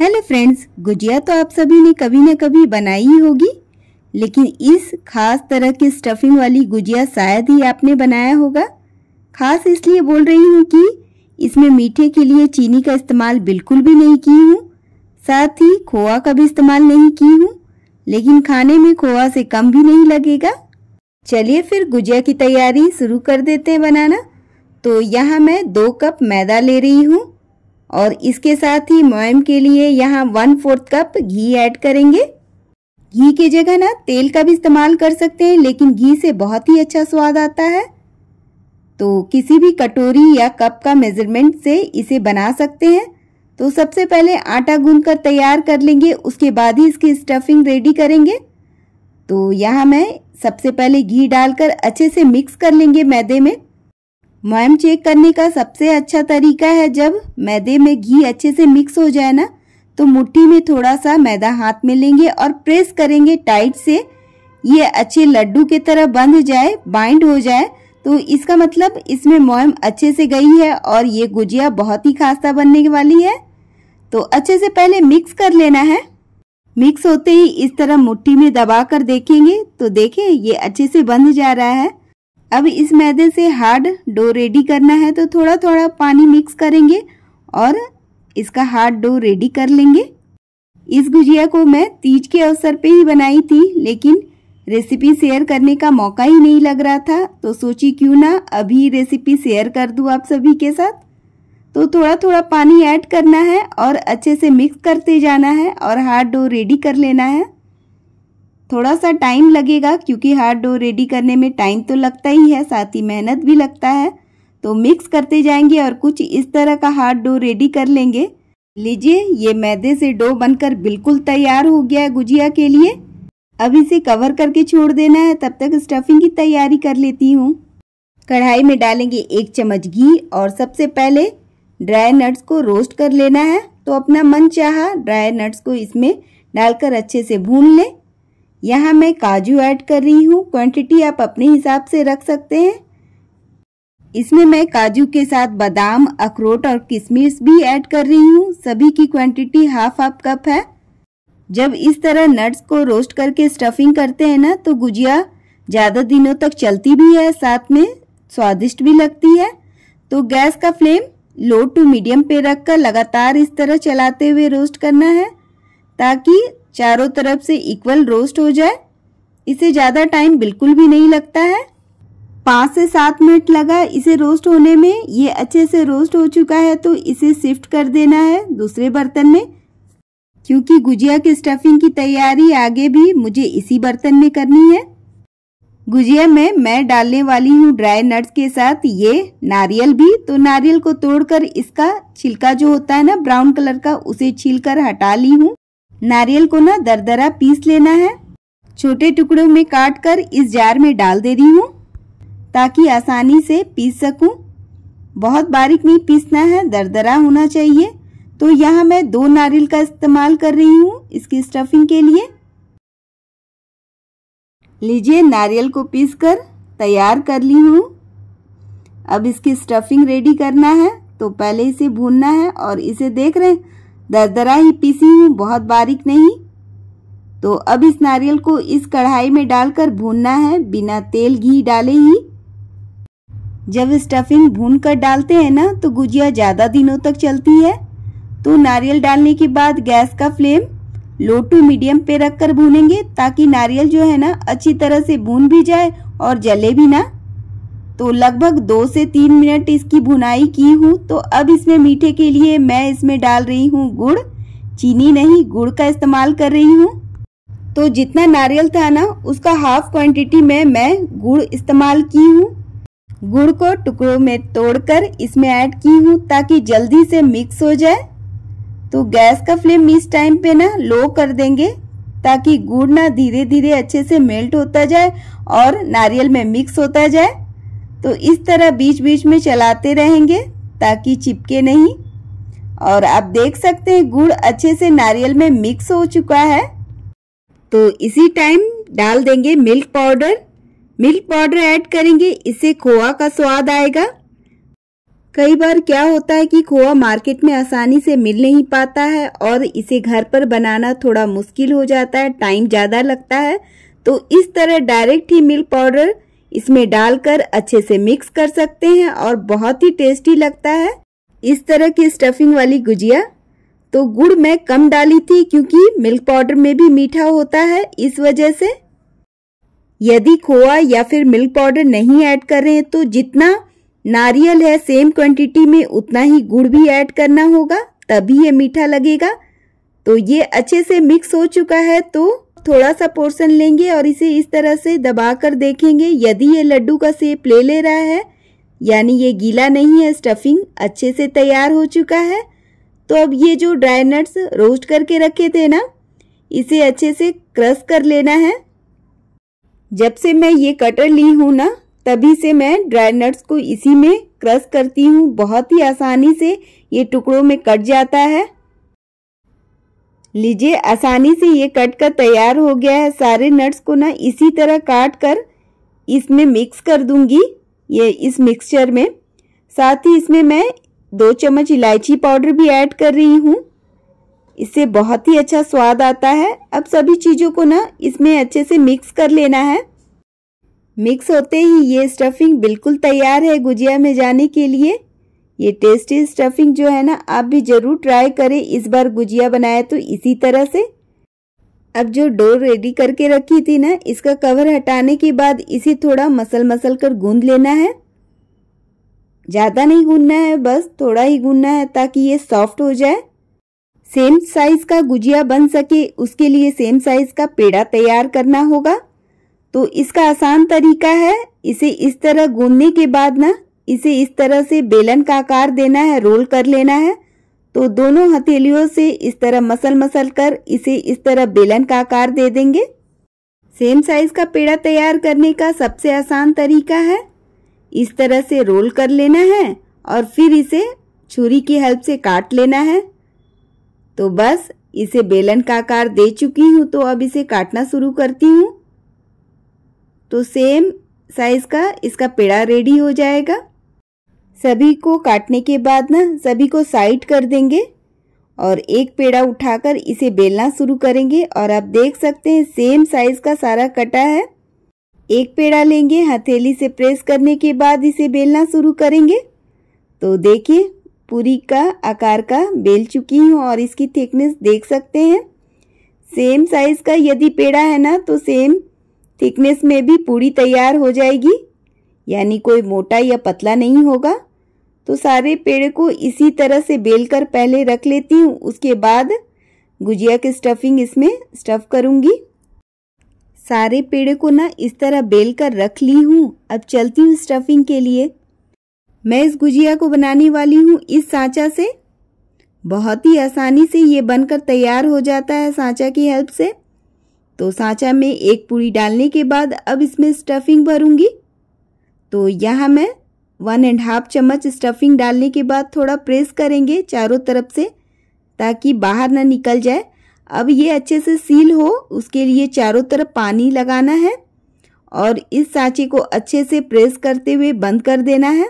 hello friends gujiya तो आप सभी ने कभी न कभी बनाई ही होगी लेकिन इस खास तरह की स्टफिंग वाली गुजिया शायद ही आपने बनाया होगा खास इसलिए बोल रही हूँ कि इसमें मीठे के लिए चीनी का इस्तेमाल बिल्कुल भी नहीं की हूँ साथ ही खोआ का भी इस्तेमाल नहीं की हूँ लेकिन खाने में खोआ से कम भी नहीं लगेगा चलिए फिर गुजिया की तैयारी शुरू कर देते हैं बनाना तो यहाँ मैं दो कप मैदा ले रही हूँ और इसके साथ ही मोयम के लिए यहाँ वन फोर्थ कप घी ऐड करेंगे घी की जगह ना तेल का भी इस्तेमाल कर सकते हैं लेकिन घी से बहुत ही अच्छा स्वाद आता है तो किसी भी कटोरी या कप का मेजरमेंट से इसे बना सकते हैं तो सबसे पहले आटा गूंद कर तैयार कर लेंगे उसके बाद ही इसकी स्टफिंग रेडी करेंगे तो यहाँ मैं सबसे पहले घी डालकर अच्छे से मिक्स कर लेंगे मैदे में मैम चेक करने का सबसे अच्छा तरीका है जब मैदे में घी अच्छे से मिक्स हो जाए ना तो मुट्ठी में थोड़ा सा मैदा हाथ में लेंगे और प्रेस करेंगे टाइट से ये अच्छे लड्डू की तरह बंध जाए बाइंड हो जाए तो इसका मतलब इसमें मोयम अच्छे से गई है और ये गुजिया बहुत ही खास्ता बनने वाली है तो अच्छे से पहले मिक्स कर लेना है मिक्स होते ही इस तरह मुट्ठी में दबा कर देखेंगे तो देखें ये अच्छे से बंध जा रहा है अब इस मैदे से हार्ड डो रेडी करना है तो थोड़ा थोड़ा पानी मिक्स करेंगे और इसका हार्ड डो रेडी कर लेंगे इस गुजिया को मैं तीज के अवसर पे ही बनाई थी लेकिन रेसिपी शेयर करने का मौका ही नहीं लग रहा था तो सोची क्यों ना अभी रेसिपी शेयर कर दूँ आप सभी के साथ तो थोड़ा थोड़ा पानी ऐड करना है और अच्छे से मिक्स करते जाना है और हार्ड डो रेडी कर लेना है थोड़ा सा टाइम लगेगा क्योंकि हार्ड डो रेडी करने में टाइम तो लगता ही है साथ ही मेहनत भी लगता है तो मिक्स करते जाएंगे और कुछ इस तरह का हार्ड डो रेडी कर लेंगे लीजिए ये मैदे से डो बनकर बिल्कुल तैयार हो गया है गुजिया के लिए अब इसे कवर करके छोड़ देना है तब तक स्टफिंग की तैयारी कर लेती हूँ कढ़ाई में डालेंगे एक चम्मच घी और सबसे पहले ड्राई नट्स को रोस्ट कर लेना है तो अपना मन चाह ड्राई नट्स को इसमें डालकर अच्छे से भून लें यहाँ मैं काजू ऐड कर रही हूँ क्वांटिटी आप अपने हिसाब से रख सकते हैं इसमें मैं काजू के साथ बादाम अखरोट और किशमिश भी ऐड कर रही हूँ सभी की क्वांटिटी हाफ हाफ कप है जब इस तरह नट्स को रोस्ट करके स्टफिंग करते हैं ना तो गुजिया ज़्यादा दिनों तक चलती भी है साथ में स्वादिष्ट भी लगती है तो गैस का फ्लेम लो टू मीडियम पे रखकर लगातार इस तरह चलाते हुए रोस्ट करना है ताकि चारों तरफ से इक्वल रोस्ट हो जाए इसे ज़्यादा टाइम बिल्कुल भी नहीं लगता है पाँच से सात मिनट लगा इसे रोस्ट होने में ये अच्छे से रोस्ट हो चुका है तो इसे शिफ्ट कर देना है दूसरे बर्तन में क्योंकि गुजिया के स्टफिंग की तैयारी आगे भी मुझे इसी बर्तन में करनी है गुजिया में मैं डालने वाली हूँ ड्राई नट्स के साथ ये नारियल भी तो नारियल को तोड़कर इसका छिलका जो होता है ना ब्राउन कलर का उसे छील हटा ली हूँ नारियल को ना दरदरा पीस लेना है छोटे टुकड़ों में काट कर इस जार में डाल दे रही हूँ ताकि आसानी से पीस सकूँ बहुत बारीक नहीं पीसना है दरदरा होना चाहिए तो यहाँ मैं दो नारियल का इस्तेमाल कर रही हूँ इसकी स्टफिंग के लिए लीजिए नारियल को पीस कर तैयार कर ली हूँ अब इसकी स्टफिंग रेडी करना है तो पहले इसे भूनना है और इसे देख रहे हैं दरदरा ही पीसी हूँ बहुत बारीक नहीं तो अब इस नारियल को इस कढ़ाई में डालकर भूनना है बिना तेल घी डाले ही जब स्टफिंग भून कर डालते हैं ना तो गुजिया ज़्यादा दिनों तक चलती है तो नारियल डालने के बाद गैस का फ्लेम लो टू मीडियम पे रख कर भूनेंगे ताकि नारियल जो है ना अच्छी तरह से भून भी जाए और जले भी ना तो लगभग दो से तीन मिनट इसकी भुनाई की हूँ तो अब इसमें मीठे के लिए मैं इसमें डाल रही हूँ गुड़ चीनी नहीं गुड़ का इस्तेमाल कर रही हूँ तो जितना नारियल था ना उसका हाफ क्वांटिटी में मैं गुड़ इस्तेमाल की हूँ गुड़ को टुकड़ों में तोड़कर इसमें ऐड की हूँ ताकि जल्दी से मिक्स हो जाए तो गैस का फ्लेम इस टाइम पे ना लो कर देंगे ताकि गुड़ ना धीरे धीरे अच्छे से मेल्ट होता जाए और नारियल में मिक्स होता जाए तो इस तरह बीच बीच में चलाते रहेंगे ताकि चिपके नहीं और आप देख सकते हैं गुड़ अच्छे से नारियल में मिक्स हो चुका है तो इसी टाइम डाल देंगे milk powder milk powder add करेंगे इससे खोआ का स्वाद आएगा कई बार क्या होता है कि खोआ मार्केट में आसानी से मिल नहीं पाता है और इसे घर पर बनाना थोड़ा मुश्किल हो जाता है टाइम ज़्यादा लगता है तो इस तरह डायरेक्ट ही मिल्क पाउडर इसमें डालकर अच्छे से मिक्स कर सकते हैं और बहुत ही टेस्टी लगता है इस तरह की स्टफिंग वाली गुजिया तो गुड़ मैं कम डाली थी क्योंकि मिल्क पाउडर में भी मीठा होता है इस वजह से यदि खोआ या फिर मिल्क पाउडर नहीं ऐड कर रहे हैं तो जितना नारियल है सेम क्वांटिटी में उतना ही गुड़ भी ऐड करना होगा तभी ये मीठा लगेगा तो ये अच्छे से मिक्स हो चुका है तो थोड़ा सा पोर्शन लेंगे और इसे इस तरह से दबा कर देखेंगे यदि ये लड्डू का सेप ले ले रहा है यानी ये गीला नहीं है स्टफिंग अच्छे से तैयार हो चुका है तो अब ये जो ड्राई नट्स रोस्ट करके रखे थे ना इसे अच्छे से क्रश कर लेना है जब से मैं ये कटर ली हूँ ना तभी से मैं ड्राई नट्स को इसी में क्रश करती हूँ बहुत ही आसानी से ये टुकड़ों में कट जाता है लीजिए आसानी से ये कट कर तैयार हो गया है सारे नट्स को ना इसी तरह काट कर इसमें मिक्स कर दूंगी ये इस मिक्सचर में साथ ही इसमें मैं दो चम्मच इलायची पाउडर भी ऐड कर रही हूँ इससे बहुत ही अच्छा स्वाद आता है अब सभी चीज़ों को ना इसमें अच्छे से मिक्स कर लेना है मिक्स होते ही ये स्टफिंग बिल्कुल तैयार है गुजिया में जाने के लिए ये टेस्टी स्टफिंग जो है ना आप भी ज़रूर ट्राई करें इस बार गुजिया बनाया तो इसी तरह से अब जो डो रेडी करके रखी थी ना इसका कवर हटाने के बाद इसे थोड़ा मसल मसल कर गूंद लेना है ज़्यादा नहीं गूंदना है बस थोड़ा ही गूंदना है ताकि ये सॉफ्ट हो जाए सेम साइज़ का गुजिया बन सके उसके लिए सेम साइज़ का पेड़ा तैयार करना होगा तो इसका आसान तरीका है इसे इस तरह गूंदने के बाद ना इसे इस तरह से बेलन का आकार देना है रोल कर लेना है तो दोनों हथेलियों से इस तरह मसल मसल कर इसे इस तरह बेलन का आकार दे देंगे सेम साइज का पेड़ा तैयार करने का सबसे आसान तरीका है इस तरह से रोल कर लेना है और फिर इसे छुरी की हेल्प से काट लेना है तो बस इसे बेलन का आकार दे चुकी हूँ तो अब इसे काटना शुरू करती हूँ तो सेम साइज का इसका पेड़ा रेडी हो जाएगा सभी को काटने के बाद ना सभी को साइड कर देंगे और एक पेड़ा उठाकर इसे बेलना शुरू करेंगे और आप देख सकते हैं सेम साइज का सारा कटा है एक पेड़ा लेंगे हथेली से प्रेस करने के बाद इसे बेलना शुरू करेंगे तो देखिए पूरी का आकार का बेल चुकी हूँ और इसकी थिकनेस देख सकते हैं सेम साइज का यदि पेड़ा है ना तो सेम थिकनेस में भी पूरी तैयार हो जाएगी यानी कोई मोटा या पतला नहीं होगा तो सारे पेड़ को इसी तरह से बेल कर पहले रख लेती हूँ उसके बाद गुजिया की स्टफिंग इसमें स्टफ करूँगी सारे पेड़ को ना इस तरह बेल कर रख ली हूँ अब चलती हूँ स्टफिंग के लिए मैं इस गुजिया को बनाने वाली हूँ इस सांचा से बहुत ही आसानी से ये बनकर तैयार हो जाता है सांचा की हेल्प से तो सांचा में एक पूरी डालने के बाद अब इसमें स्टफिंग भरूंगी तो यहाँ मैं वन एंड हाफ चम्मच स्टफिंग डालने के बाद थोड़ा प्रेस करेंगे चारों तरफ से ताकि बाहर ना निकल जाए अब ये अच्छे से सील हो उसके लिए चारों तरफ पानी लगाना है और इस सांचे को अच्छे से प्रेस करते हुए बंद कर देना है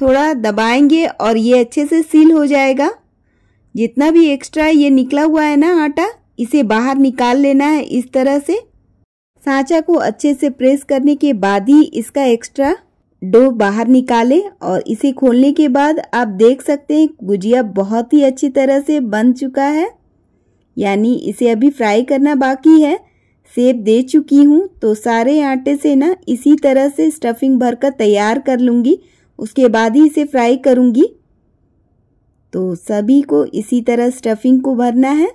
थोड़ा दबाएंगे और ये अच्छे से सील हो जाएगा जितना भी एक्स्ट्रा ये निकला हुआ है ना आटा इसे बाहर निकाल लेना है इस तरह से सांचा को अच्छे से प्रेस करने के बाद ही इसका एक्स्ट्रा डो बाहर निकाले और इसे खोलने के बाद आप देख सकते हैं गुजिया बहुत ही अच्छी तरह से बन चुका है यानी इसे अभी फ्राई करना बाकी है सेब दे चुकी हूँ तो सारे आटे से ना इसी तरह से स्टफिंग भरकर तैयार कर लूँगी उसके बाद ही इसे फ्राई करूँगी तो सभी को इसी तरह स्टफिंग को भरना है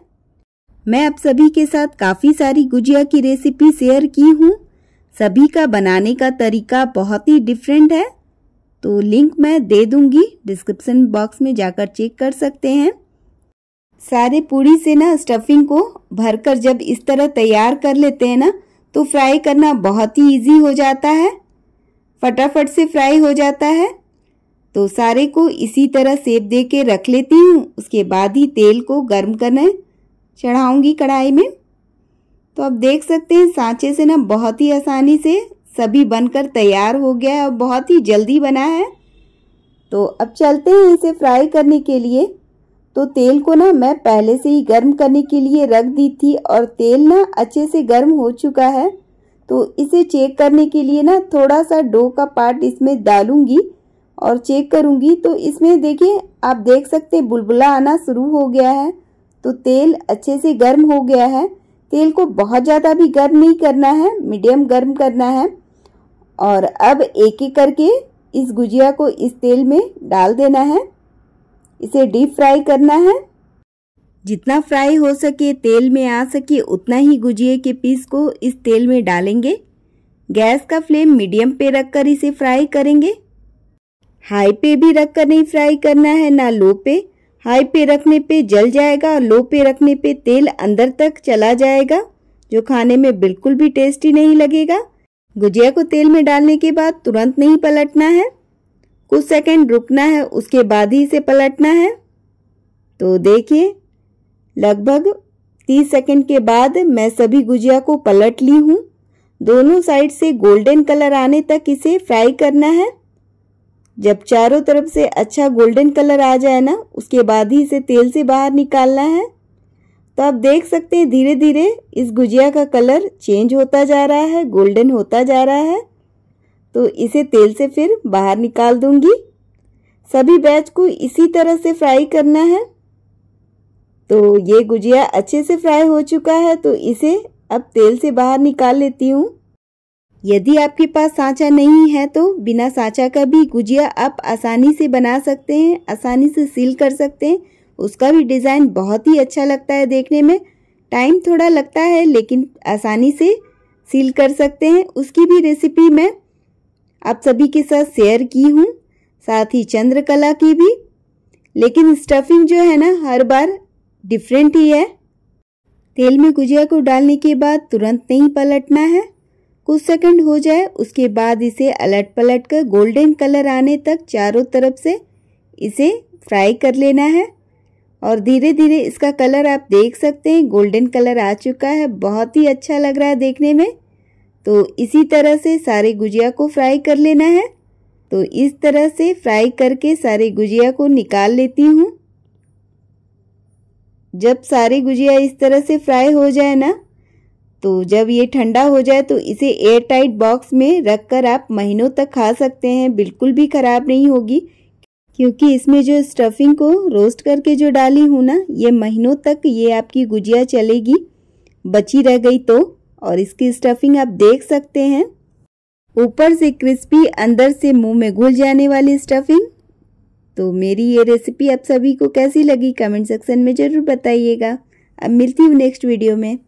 मैं आप सभी के साथ काफ़ी सारी गुजिया की रेसिपी शेयर की हूँ सभी का बनाने का तरीका बहुत ही डिफरेंट है तो लिंक मैं दे दूंगी डिस्क्रिप्शन बॉक्स में जाकर चेक कर सकते हैं सारे पूरी से ना स्टफिंग को भरकर जब इस तरह तैयार कर लेते हैं ना तो फ्राई करना बहुत ही इजी हो जाता है फटाफट से फ्राई हो जाता है तो सारे को इसी तरह सेब दे के रख लेती हूँ उसके बाद ही तेल को गर्म करने चढ़ाऊँगी कढ़ाई में तो आप देख सकते हैं सांचे से ना बहुत ही आसानी से सभी बनकर तैयार हो गया है और बहुत ही जल्दी बना है तो अब चलते हैं इसे फ्राई करने के लिए तो तेल को ना मैं पहले से ही गर्म करने के लिए रख दी थी और तेल ना अच्छे से गर्म हो चुका है तो इसे चेक करने के लिए ना थोड़ा सा डो का पार्ट इसमें डालूंगी और चेक करूंगी तो इसमें देखिए आप देख सकते हैं बुलबुला आना शुरू हो गया है तो तेल अच्छे से गर्म हो गया है तेल को बहुत ज़्यादा भी गर्म नहीं करना है मीडियम गर्म करना है और अब एक एक करके इस गुजिया को इस तेल में डाल देना है इसे डीप फ्राई करना है जितना फ्राई हो सके तेल में आ सके उतना ही गुजिए के पीस को इस तेल में डालेंगे गैस का फ्लेम मीडियम पे रखकर इसे फ्राई करेंगे हाई पे भी रखकर नहीं फ्राई करना है ना लो पे हाई पे रखने पे जल जाएगा लो पे रखने पे तेल अंदर तक चला जाएगा जो खाने में बिल्कुल भी टेस्टी नहीं लगेगा गुजिया को तेल में डालने के बाद तुरंत नहीं पलटना है कुछ सेकंड रुकना है उसके बाद ही इसे पलटना है तो देखिए लगभग तीस सेकंड के बाद मैं सभी गुजिया को पलट ली हूँ दोनों साइड से गोल्डन कलर आने तक इसे फ्राई करना है जब चारों तरफ से अच्छा गोल्डन कलर आ जाए ना उसके बाद ही इसे तेल से बाहर निकालना है तो आप देख सकते हैं धीरे धीरे इस गुजिया का कलर चेंज होता जा रहा है गोल्डन होता जा रहा है तो इसे तेल से फिर बाहर निकाल दूंगी सभी बैच को इसी तरह से फ्राई करना है तो ये गुजिया अच्छे से फ्राई हो चुका है तो इसे अब तेल से बाहर निकाल लेती हूँ यदि आपके पास सांचा नहीं है तो बिना सांचा का भी गुजिया आप आसानी से बना सकते हैं आसानी से सील कर सकते हैं उसका भी डिज़ाइन बहुत ही अच्छा लगता है देखने में टाइम थोड़ा लगता है लेकिन आसानी से सील कर सकते हैं उसकी भी रेसिपी मैं आप सभी के साथ शेयर की हूँ साथ ही चंद्रकला की भी लेकिन स्टफिंग जो है ना हर बार डिफरेंट ही है तेल में गुजिया को डालने के बाद तुरंत नहीं पलटना है कुछ सेकंड हो जाए उसके बाद इसे अलट पलट कर गोल्डन कलर आने तक चारों तरफ से इसे फ्राई कर लेना है और धीरे धीरे इसका कलर आप देख सकते हैं गोल्डन कलर आ चुका है बहुत ही अच्छा लग रहा है देखने में तो इसी तरह से सारे गुजिया को फ्राई कर लेना है तो इस तरह से फ्राई करके सारे गुजिया को निकाल लेती हूँ जब सारे गुजिया इस तरह से फ्राई हो जाए ना तो जब ये ठंडा हो जाए तो इसे एयर टाइट बॉक्स में रखकर आप महीनों तक खा सकते हैं बिल्कुल भी ख़राब नहीं होगी क्योंकि इसमें जो स्टफिंग को रोस्ट करके जो डाली हूँ ना ये महीनों तक ये आपकी गुजिया चलेगी बची रह गई तो और इसकी स्टफिंग आप देख सकते हैं ऊपर से क्रिस्पी अंदर से मुंह में घुल जाने वाली स्टफिंग तो मेरी ये रेसिपी आप सभी को कैसी लगी कमेंट सेक्शन में ज़रूर बताइएगा अब मिलती हूँ नेक्स्ट वीडियो में